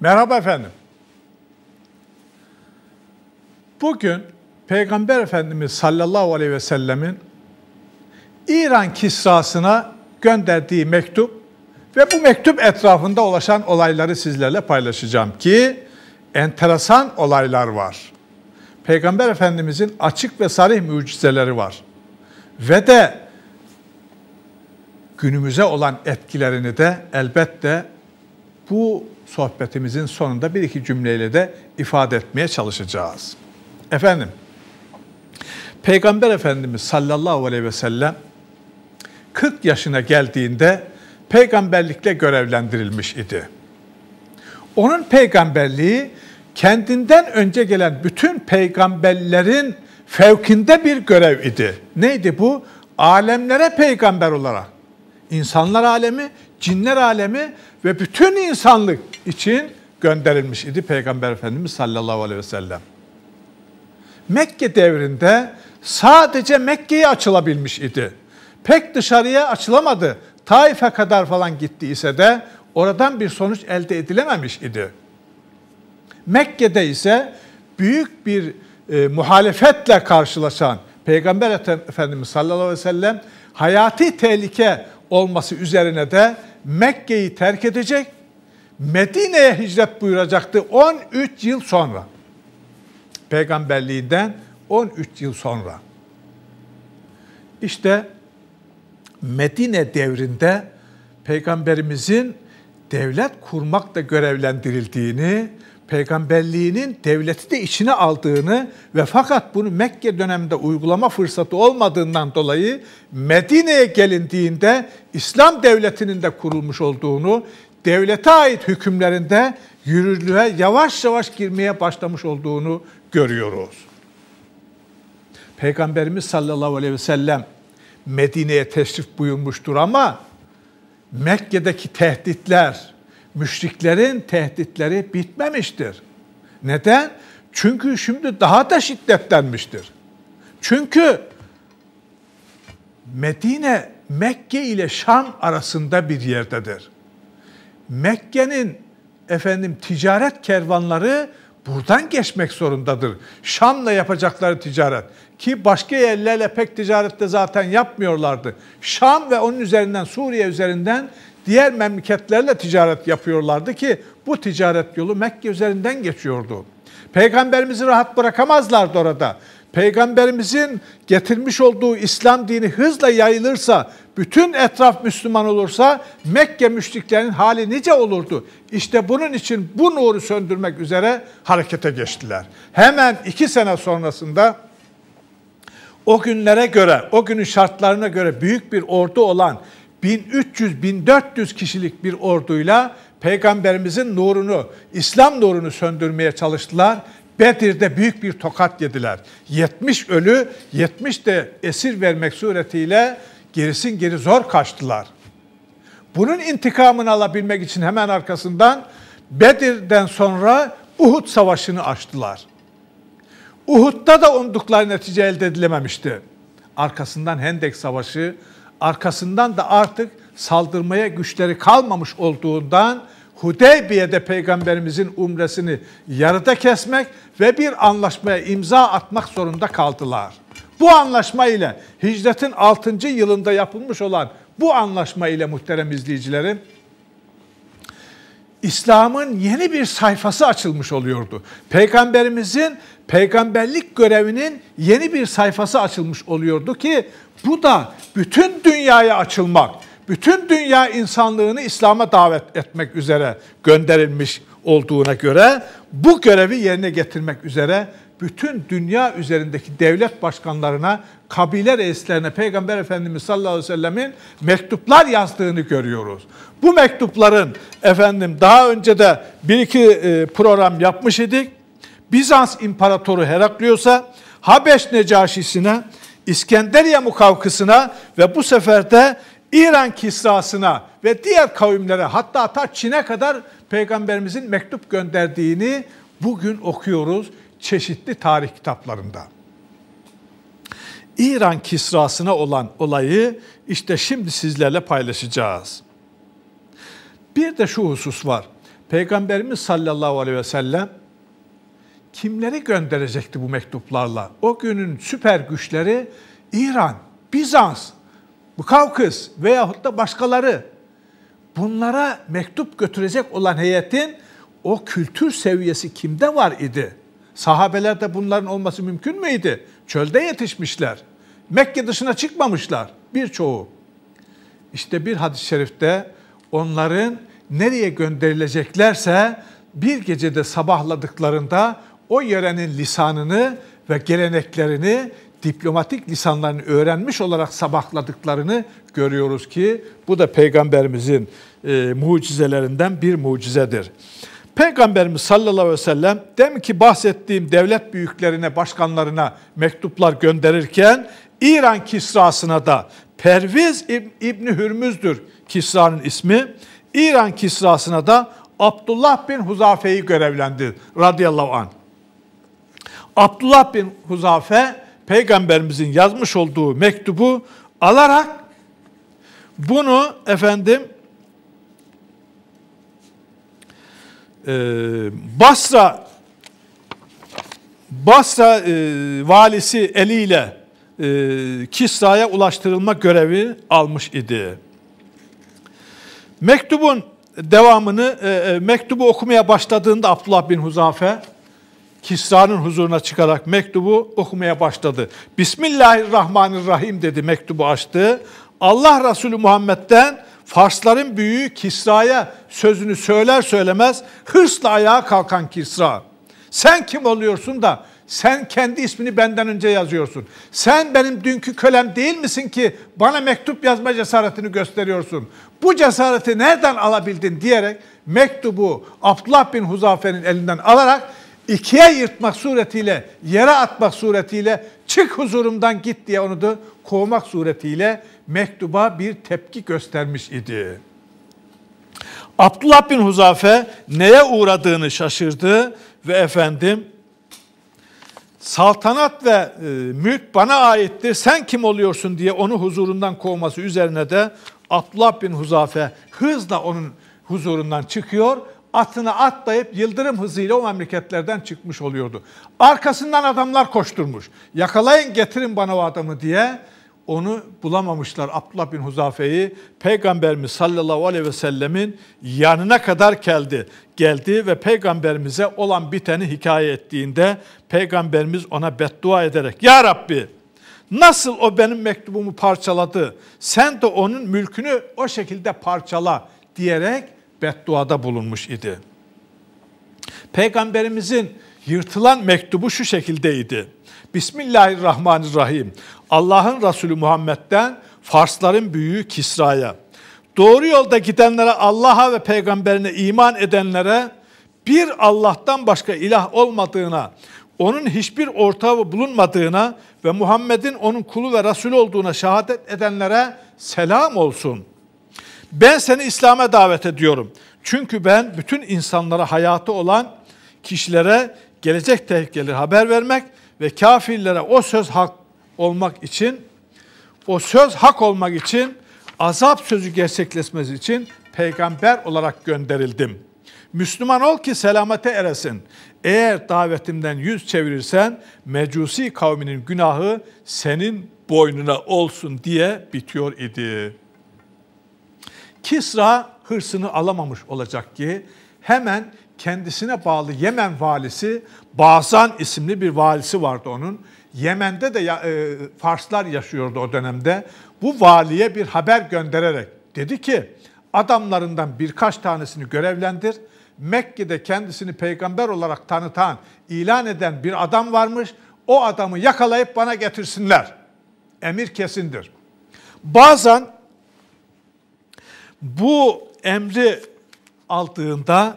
Merhaba efendim. Bugün Peygamber Efendimiz sallallahu aleyhi ve sellemin İran Kisrası'na gönderdiği mektup ve bu mektup etrafında ulaşan olayları sizlerle paylaşacağım ki enteresan olaylar var. Peygamber Efendimizin açık ve sarih mucizeleri var. Ve de günümüze olan etkilerini de elbette bu sohbetimizin sonunda bir iki cümleyle de ifade etmeye çalışacağız. Efendim, Peygamber Efendimiz sallallahu aleyhi ve sellem 40 yaşına geldiğinde peygamberlikle görevlendirilmiş idi. Onun peygamberliği kendinden önce gelen bütün peygamberlerin fevkinde bir görev idi. Neydi bu? Alemlere peygamber olarak insanlar alemi, cinler alemi ve bütün insanlık için gönderilmiş idi Peygamber Efendimiz sallallahu aleyhi ve sellem. Mekke devrinde sadece Mekke'ye açılabilmiş idi. Pek dışarıya açılamadı. Taif'e kadar falan gittiyse de oradan bir sonuç elde edilememiş idi. Mekke'de ise büyük bir e, muhalefetle karşılaşan Peygamber Efendimiz sallallahu aleyhi ve sellem hayati tehlike olması üzerine de Mekke'yi terk edecek, Medine'ye hicret buyuracaktı 13 yıl sonra. Peygamberliğinden 13 yıl sonra. İşte Medine devrinde Peygamberimizin devlet kurmakla görevlendirildiğini, peygamberliğinin devleti de içine aldığını ve fakat bunu Mekke döneminde uygulama fırsatı olmadığından dolayı Medine'ye gelindiğinde İslam devletinin de kurulmuş olduğunu, devlete ait hükümlerinde yürürlüğe yavaş yavaş girmeye başlamış olduğunu görüyoruz. Peygamberimiz sallallahu aleyhi ve sellem Medine'ye teşrif buyurmuştur ama Mekke'deki tehditler, müşriklerin tehditleri bitmemiştir. Neden? Çünkü şimdi daha da şiddetlenmiştir. Çünkü Medine Mekke ile Şam arasında bir yerdedir. Mekke'nin efendim ticaret kervanları buradan geçmek zorundadır. Şam'la yapacakları ticaret ki başka yerlerle pek ticarette zaten yapmıyorlardı. Şam ve onun üzerinden Suriye üzerinden diğer memleketlerle ticaret yapıyorlardı ki bu ticaret yolu Mekke üzerinden geçiyordu. Peygamberimizi rahat bırakamazlardı orada. Peygamberimizin getirmiş olduğu İslam dini hızla yayılırsa, bütün etraf Müslüman olursa Mekke müşriklerinin hali nice olurdu. İşte bunun için bu nuru söndürmek üzere harekete geçtiler. Hemen iki sene sonrasında o günlere göre, o günün şartlarına göre büyük bir ordu olan 1300-1400 kişilik bir orduyla peygamberimizin nurunu, İslam nurunu söndürmeye çalıştılar. Bedir'de büyük bir tokat yediler. 70 ölü, 70 de esir vermek suretiyle gerisin geri zor kaçtılar. Bunun intikamını alabilmek için hemen arkasından Bedir'den sonra Uhud Savaşı'nı açtılar. Uhud'da da umdukları netice elde edilememişti. Arkasından Hendek Savaşı arkasından da artık saldırmaya güçleri kalmamış olduğundan Hudeybiye'de peygamberimizin umresini yarıda kesmek ve bir anlaşmaya imza atmak zorunda kaldılar. Bu anlaşma ile hicretin 6. yılında yapılmış olan bu anlaşma ile muhterem izleyicilerim İslam'ın yeni bir sayfası açılmış oluyordu. Peygamberimizin peygamberlik görevinin yeni bir sayfası açılmış oluyordu ki bu da bütün dünyaya açılmak, bütün dünya insanlığını İslam'a davet etmek üzere gönderilmiş olduğuna göre bu görevi yerine getirmek üzere bütün dünya üzerindeki devlet başkanlarına, kabile reislerine Peygamber Efendimiz sallallahu aleyhi ve sellemin mektuplar yazdığını görüyoruz. Bu mektupların efendim daha önce de bir iki e, program yapmış idik. Bizans İmparatoru Heraklios'a, Habeş Necaşisi'ne, İskenderiye mukavkısına ve bu sefer de İran kisrasına ve diğer kavimlere hatta ta Çin'e kadar peygamberimizin mektup gönderdiğini bugün okuyoruz çeşitli tarih kitaplarında. İran kisrasına olan olayı işte şimdi sizlerle paylaşacağız. Bir de şu husus var. Peygamberimiz sallallahu aleyhi ve sellem kimleri gönderecekti bu mektuplarla? O günün süper güçleri İran, Bizans, Kavkız veyahut da başkaları. Bunlara mektup götürecek olan heyetin o kültür seviyesi kimde var idi? Sahabelerde bunların olması mümkün müydü? Çölde yetişmişler. Mekke dışına çıkmamışlar birçoğu. İşte bir hadis-i şerifte onların nereye gönderileceklerse bir gecede sabahladıklarında o yörenin lisanını ve geleneklerini, diplomatik lisanlarını öğrenmiş olarak sabahladıklarını görüyoruz ki bu da Peygamberimizin e, mucizelerinden bir mucizedir. Peygamberimiz sallallahu aleyhi ve sellem dem ki bahsettiğim devlet büyüklerine, başkanlarına mektuplar gönderirken İran Kisrasına da Perviz İbni Hürmüz'dür Kisra'nın ismi. İran Kisrasına da Abdullah bin Huzafe'yi görevlendi radıyallahu anh. Abdullah bin Huzafe peygamberimizin yazmış olduğu mektubu alarak bunu efendim e, Basra Basra e, valisi eliyle e, Kisra'ya ulaştırılma görevi almış idi. Mektubun devamını e, e, mektubu okumaya başladığında Abdullah bin Huzafe Kisra'nın huzuruna çıkarak mektubu okumaya başladı. Bismillahirrahmanirrahim dedi mektubu açtı. Allah Resulü Muhammed'den Farsların büyüğü Kisra'ya sözünü söyler söylemez hırsla ayağa kalkan Kisra. Sen kim oluyorsun da sen kendi ismini benden önce yazıyorsun. Sen benim dünkü kölem değil misin ki bana mektup yazma cesaretini gösteriyorsun. Bu cesareti nereden alabildin diyerek mektubu Abdullah bin Huzafe'nin elinden alarak ikiye yırtmak suretiyle, yere atmak suretiyle, çık huzurumdan git diye onu da kovmak suretiyle mektuba bir tepki göstermiş idi. Abdullah bin Huzafe neye uğradığını şaşırdı ve efendim saltanat ve e, mülk bana aittir sen kim oluyorsun diye onu huzurundan kovması üzerine de Abdullah bin Huzafe hızla onun huzurundan çıkıyor atını atlayıp yıldırım hızıyla o memleketlerden çıkmış oluyordu. Arkasından adamlar koşturmuş. Yakalayın getirin bana o adamı diye onu bulamamışlar Abdullah bin Huzafe'yi. Peygamberimiz sallallahu aleyhi ve sellemin yanına kadar geldi. Geldi ve peygamberimize olan biteni hikaye ettiğinde peygamberimiz ona beddua ederek Ya Rabbi nasıl o benim mektubumu parçaladı sen de onun mülkünü o şekilde parçala diyerek bedduada bulunmuş idi. Peygamberimizin yırtılan mektubu şu şekildeydi. Bismillahirrahmanirrahim. Allah'ın Resulü Muhammed'den Farsların büyüğü Kisra'ya, doğru yolda gidenlere Allah'a ve peygamberine iman edenlere bir Allah'tan başka ilah olmadığına, onun hiçbir ortağı bulunmadığına ve Muhammed'in onun kulu ve Resul olduğuna şehadet edenlere selam olsun. Ben seni İslam'a davet ediyorum. Çünkü ben bütün insanlara hayatı olan kişilere gelecek tehlikeleri haber vermek ve kafirlere o söz hak olmak için o söz hak olmak için azap sözü gerçekleşmesi için peygamber olarak gönderildim. Müslüman ol ki selamete eresin. Eğer davetimden yüz çevirirsen mecusi kavminin günahı senin boynuna olsun diye bitiyor idi. Kisra hırsını alamamış olacak ki hemen kendisine bağlı Yemen valisi Bazan isimli bir valisi vardı onun. Yemen'de de e, Farslar yaşıyordu o dönemde. Bu valiye bir haber göndererek dedi ki adamlarından birkaç tanesini görevlendir. Mekke'de kendisini peygamber olarak tanıtan, ilan eden bir adam varmış. O adamı yakalayıp bana getirsinler. Emir kesindir. Bazen bu emri aldığında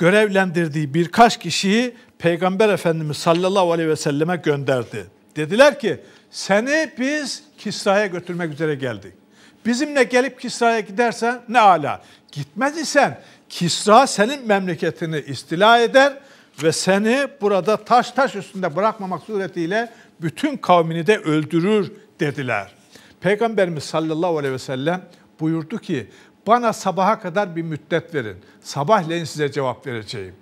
görevlendirdiği birkaç kişiyi Peygamber Efendimiz sallallahu aleyhi ve selleme gönderdi. Dediler ki seni biz Kisra'ya götürmek üzere geldik. Bizimle gelip Kisra'ya gidersen ne ala. Gitmez isen Kisra senin memleketini istila eder ve seni burada taş taş üstünde bırakmamak suretiyle bütün kavmini de öldürür dediler. Peygamberimiz sallallahu aleyhi ve sellem buyurdu ki bana sabaha kadar bir müddet verin. Sabahleyin size cevap vereceğim.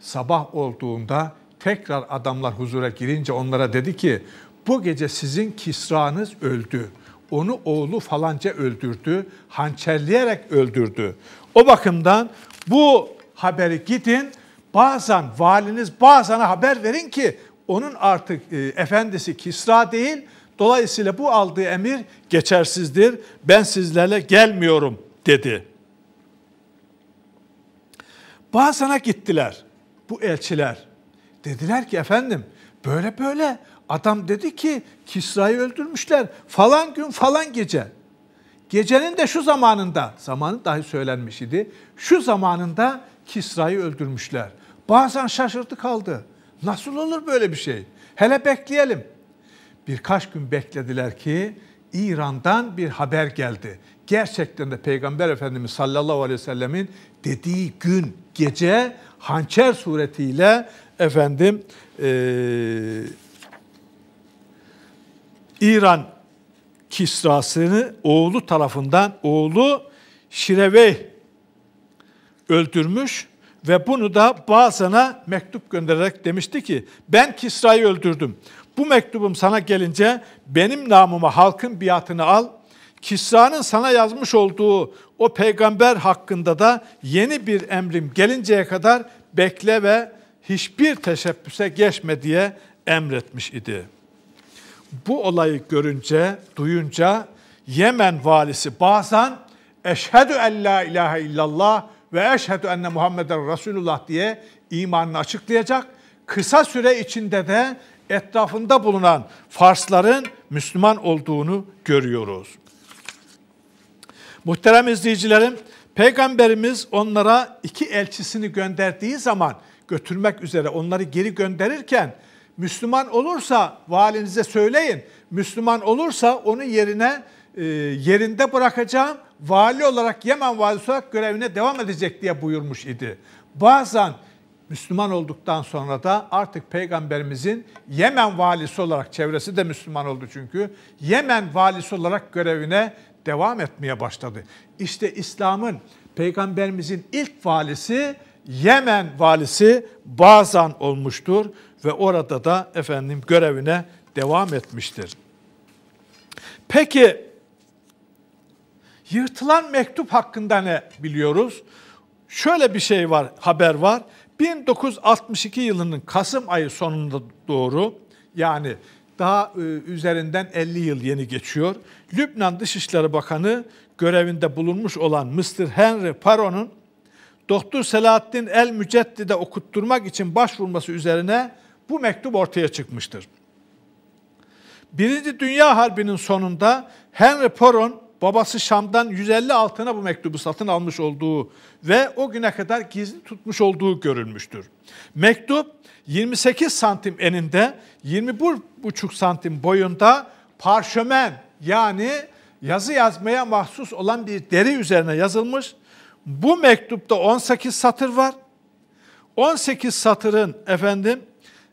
Sabah olduğunda tekrar adamlar huzura girince onlara dedi ki bu gece sizin Kisra'nız öldü. Onu oğlu falanca öldürdü, hançerleyerek öldürdü. O bakımdan bu haberi gidin, bazen valiniz bazana haber verin ki onun artık e, efendisi Kisra değil, Dolayısıyla bu aldığı emir geçersizdir. Ben sizlerle gelmiyorum dedi. Bazana gittiler bu elçiler. Dediler ki efendim böyle böyle adam dedi ki Kisra'yı öldürmüşler falan gün falan gece. Gecenin de şu zamanında, zamanı dahi söylenmiş idi, şu zamanında Kisra'yı öldürmüşler. Bazen şaşırtı kaldı. Nasıl olur böyle bir şey? Hele bekleyelim.'' birkaç gün beklediler ki İran'dan bir haber geldi. Gerçekten de Peygamber Efendimiz sallallahu aleyhi ve sellemin dediği gün gece hançer suretiyle efendim e, İran Kisra'sını oğlu tarafından oğlu Şirevey öldürmüş ve bunu da Bazan'a mektup göndererek demişti ki ben Kisra'yı öldürdüm. Bu mektubum sana gelince benim namıma halkın biatını al. Kisra'nın sana yazmış olduğu o peygamber hakkında da yeni bir emrim gelinceye kadar bekle ve hiçbir teşebbüse geçme diye emretmiş idi. Bu olayı görünce, duyunca Yemen valisi bazen eşhedü en la ilahe illallah ve eşhedü enne Muhammeden Resulullah diye imanını açıklayacak. Kısa süre içinde de etrafında bulunan Farsların Müslüman olduğunu görüyoruz. Muhterem izleyicilerim, Peygamberimiz onlara iki elçisini gönderdiği zaman götürmek üzere onları geri gönderirken Müslüman olursa valinize söyleyin. Müslüman olursa onu yerine e, yerinde bırakacağım. Vali olarak Yemen valisi olarak görevine devam edecek diye buyurmuş idi. Bazen Müslüman olduktan sonra da artık peygamberimizin Yemen valisi olarak çevresi de Müslüman oldu çünkü. Yemen valisi olarak görevine devam etmeye başladı. İşte İslam'ın peygamberimizin ilk valisi Yemen valisi Bazan olmuştur ve orada da efendim görevine devam etmiştir. Peki yırtılan mektup hakkında ne biliyoruz? Şöyle bir şey var, haber var. 1962 yılının Kasım ayı sonunda doğru yani daha e, üzerinden 50 yıl yeni geçiyor. Lübnan Dışişleri Bakanı görevinde bulunmuş olan Mr. Henry Paro'nun Doktor Selahattin El Müceddi'de okutturmak için başvurması üzerine bu mektup ortaya çıkmıştır. Birinci Dünya Harbi'nin sonunda Henry Poron babası Şam'dan 150 altına bu mektubu satın almış olduğu ve o güne kadar gizli tutmuş olduğu görülmüştür. Mektup 28 santim eninde, 21,5 santim boyunda parşömen yani yazı yazmaya mahsus olan bir deri üzerine yazılmış. Bu mektupta 18 satır var. 18 satırın efendim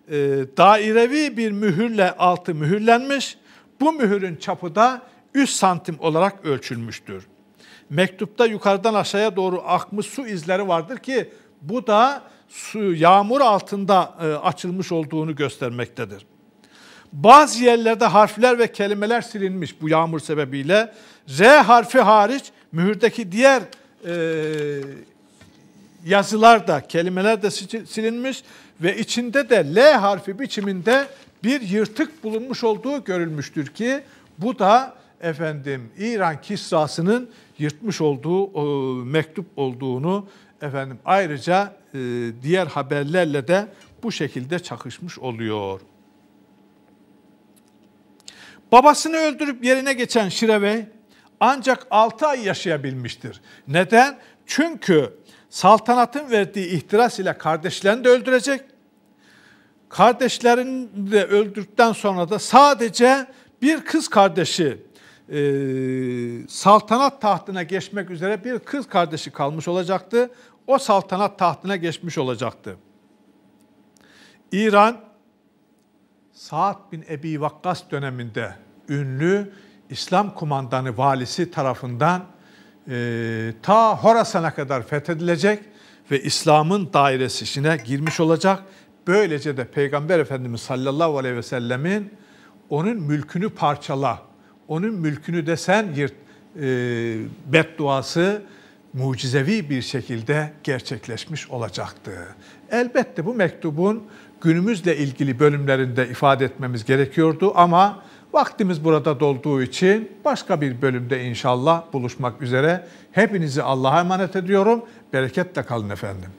e, dairevi bir mühürle altı mühürlenmiş. Bu mühürün çapı da 3 santim olarak ölçülmüştür. Mektupta yukarıdan aşağıya doğru akmış su izleri vardır ki bu da su, yağmur altında e, açılmış olduğunu göstermektedir. Bazı yerlerde harfler ve kelimeler silinmiş bu yağmur sebebiyle. R harfi hariç mühürdeki diğer e, yazılar da kelimeler de silinmiş ve içinde de L harfi biçiminde bir yırtık bulunmuş olduğu görülmüştür ki bu da efendim İran kissasının yırtmış olduğu e, mektup olduğunu efendim ayrıca e, diğer haberlerle de bu şekilde çakışmış oluyor. Babasını öldürüp yerine geçen Şirevey ancak 6 ay yaşayabilmiştir. Neden? Çünkü saltanatın verdiği ihtiras ile kardeşlerini de öldürecek. Kardeşlerini de öldürdükten sonra da sadece bir kız kardeşi e, saltanat tahtına geçmek üzere bir kız kardeşi kalmış olacaktı. O saltanat tahtına geçmiş olacaktı. İran Saad bin Ebi Vakkas döneminde ünlü İslam kumandanı valisi tarafından e, ta Horasan'a kadar fethedilecek ve İslam'ın dairesi içine girmiş olacak. Böylece de Peygamber Efendimiz sallallahu aleyhi ve sellemin onun mülkünü parçala, onun mülkünü de sen yırt e, bedduası mucizevi bir şekilde gerçekleşmiş olacaktı. Elbette bu mektubun günümüzle ilgili bölümlerinde ifade etmemiz gerekiyordu ama vaktimiz burada dolduğu için başka bir bölümde inşallah buluşmak üzere. Hepinizi Allah'a emanet ediyorum. Bereketle kalın efendim.